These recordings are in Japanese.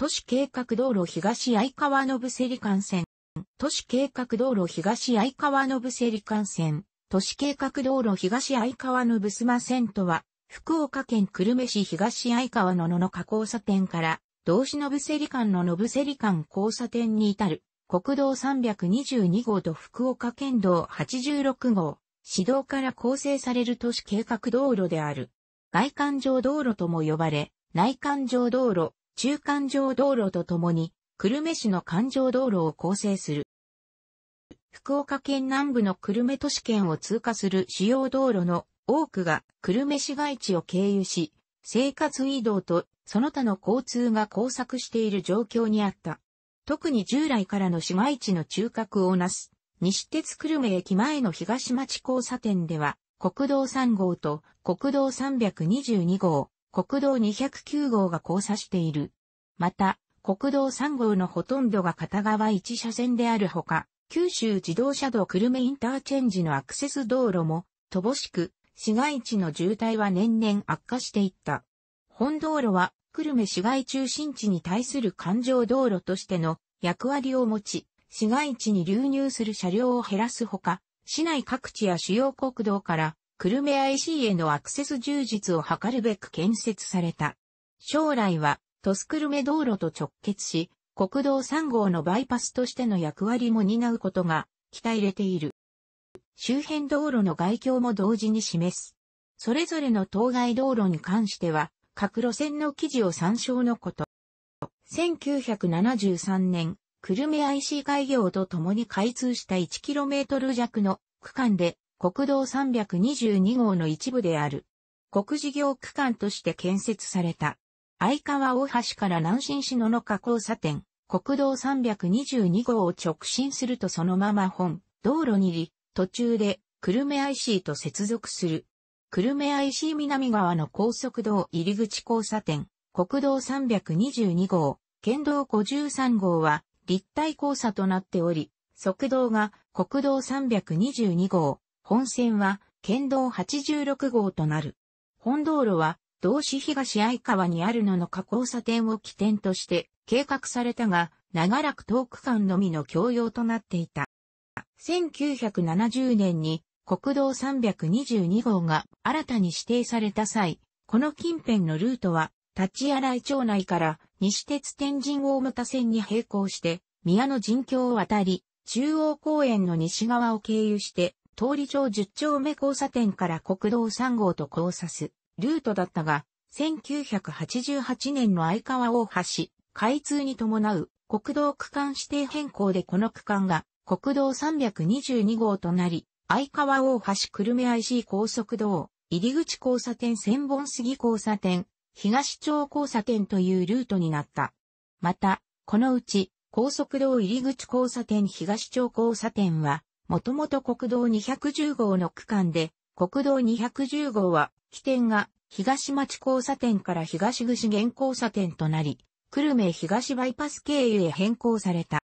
都市計画道路東相川ぶせり幹線。都市計画道路東相川ぶせり幹線。都市計画道路東相川ぶすま線とは、福岡県久留米市東相川野の加交差点から、道志ぶせり間の野せり間交差点に至る、国道322号と福岡県道86号、市道から構成される都市計画道路である。外環状道路とも呼ばれ、内環状道路、中環状道路とともに、久留米市の環状道路を構成する。福岡県南部の久留米都市圏を通過する主要道路の多くが久留米市街地を経由し、生活移動とその他の交通が交錯している状況にあった。特に従来からの市街地の中核をなす、西鉄久留米駅前の東町交差点では、国道3号と国道322号、国道209号が交差している。また、国道3号のほとんどが片側1車線であるほか、九州自動車道久留米インターチェンジのアクセス道路も、乏しく、市街地の渋滞は年々悪化していった。本道路は、久留米市街中心地に対する環状道路としての役割を持ち、市街地に流入する車両を減らすほか、市内各地や主要国道からクルメ IC へのアクセス充実を図るべく建設された。将来は、トスクルメ道路と直結し、国道3号のバイパスとしての役割も担うことが期待れている。周辺道路の外境も同時に示す。それぞれの当該道路に関しては、各路線の記事を参照のこと。1973年、久留米 IC 開業とともに開通した 1km 弱の区間で国道322号の一部である。国事業区間として建設された。相川大橋から南進市野の下交差点、国道322号を直進するとそのまま本、道路にり、途中で、久留米 IC と接続する。久留米 IC 南側の高速道入口交差点、国道322号、県道53号は立体交差となっており、側道が国道322号、本線は県道86号となる。本道路は同市東相川にあるのの加交差点を起点として計画されたが、長らく遠く間のみの共用となっていた。1970年に国道322号が新たに指定された際、この近辺のルートは、立洗井町内から西鉄天神大牟田線に並行して、宮野神経を渡り、中央公園の西側を経由して、通り町10丁目交差点から国道3号と交差すルートだったが、1988年の相川大橋、開通に伴う国道区間指定変更でこの区間が国道322号となり、相川大橋久留米 IC 高速道、入口交差点千本杉交差点、東町交差点というルートになった。また、このうち、高速道入口交差点東町交差点は、もともと国道210号の区間で、国道210号は、起点が東町交差点から東口原交差点となり、久留米東バイパス経由へ変更された。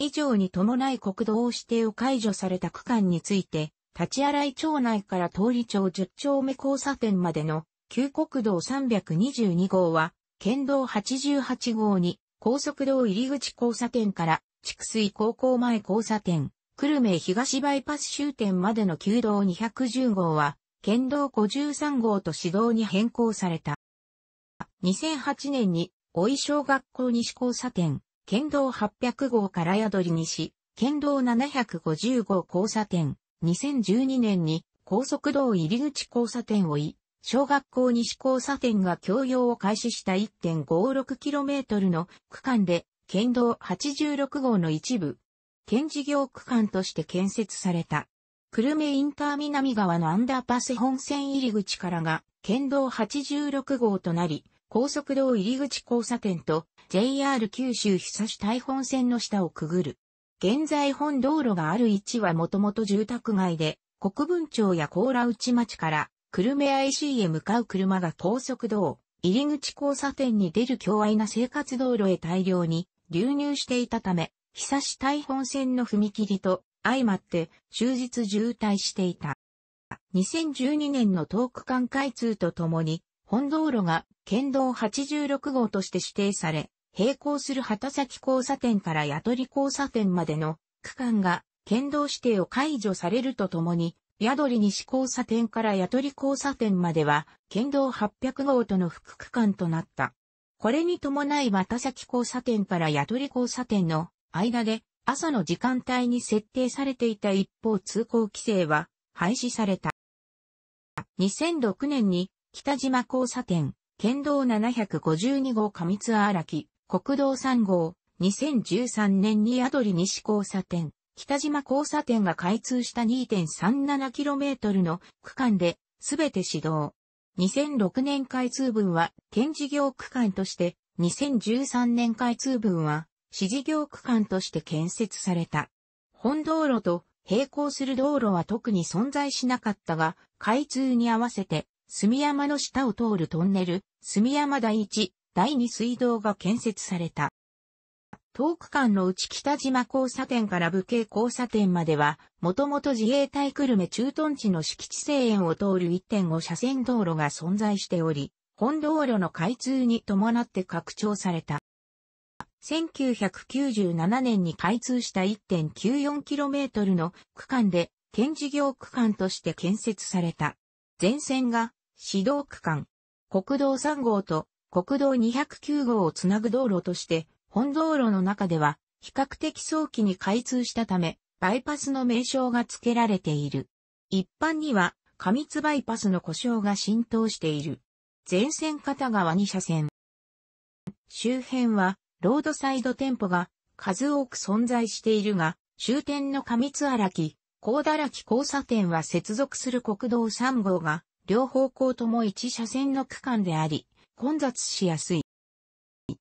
以上に伴い国道指定を解除された区間について、立ち洗い町内から通り町10丁目交差点までの旧国道322号は、県道88号に高速道入口交差点から、畜水高校前交差点、久留米東バイパス終点までの旧道210号は、県道53号と市道に変更された。2008年に、おい小学校西交差点、県道800号から宿り西、県道750号交差点、2012年に高速道入り口交差点をい、小学校西交差点が共用を開始した 1.56km の区間で、県道86号の一部、県事業区間として建設された。久留米インター南側のアンダーパス本線入り口からが県道86号となり、高速道入り口交差点と JR 九州久市大本線の下をくぐる。現在本道路がある位置はもともと住宅街で、国分町や甲羅内町から久留米 IC へ向かう車が高速道、入り口交差点に出る強愛な生活道路へ大量に流入していたため、久し台本線の踏切と相まって終日渋滞していた。2012年の東区間開通とともに、本道路が県道86号として指定され、並行する畑崎交差点から宿り交差点までの区間が県道指定を解除されるとともに、宿り西交差点から宿り交差点までは県道800号との副区間となった。これに伴い畑崎交差点から宿り交差点の間で朝の時間帯に設定されていた一方通行規制は廃止された。2006年に北島交差点、県道752号上津荒木、国道3号、2013年に宿り西交差点、北島交差点が開通した 2.37km の区間で、すべて始動。2006年開通分は、県事業区間として、2013年開通分は、支持業区間として建設された。本道路と並行する道路は特に存在しなかったが、開通に合わせて、住山の下を通るトンネル、住山第一、第二水道が建設された。東区間の内北島交差点から武慶交差点までは、もともと自衛隊久留米駐屯地の敷地制園を通る1.5車線道路が存在しており、本道路の開通に伴って拡張された。1997年に開通した 1.94km の区間で、県事業区間として建設された。全線が、指導区間、国道3号と国道209号をつなぐ道路として、本道路の中では、比較的早期に開通したため、バイパスの名称が付けられている。一般には、過密バイパスの故障が浸透している。全線片側2車線。周辺はロードサイド店舗が数多く存在しているが、終点の上津荒木、高田荒木交差点は接続する国道3号が、両方向とも1車線の区間であり、混雑しやすい。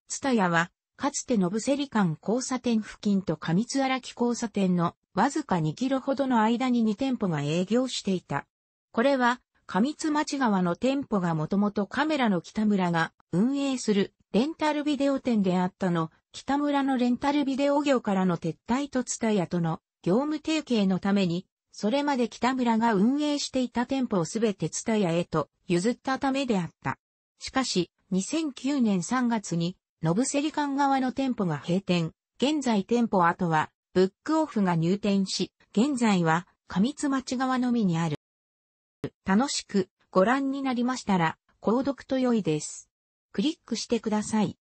ツタヤは、かつてのブ里間交差点付近と上津荒木交差点のわずか2キロほどの間に2店舗が営業していた。これは、上津町側の店舗がもともとカメラの北村が運営するレンタルビデオ店であったの、北村のレンタルビデオ業からの撤退とツタヤとの業務提携のために、それまで北村が運営していた店舗をすべてツタヤへと譲ったためであった。しかし、2009年3月に、ノブセリカン側の店舗が閉店、現在店舗後は、ブックオフが入店し、現在は、上津町側のみにある。楽しくご覧になりましたら、購読と良いです。クリックしてください。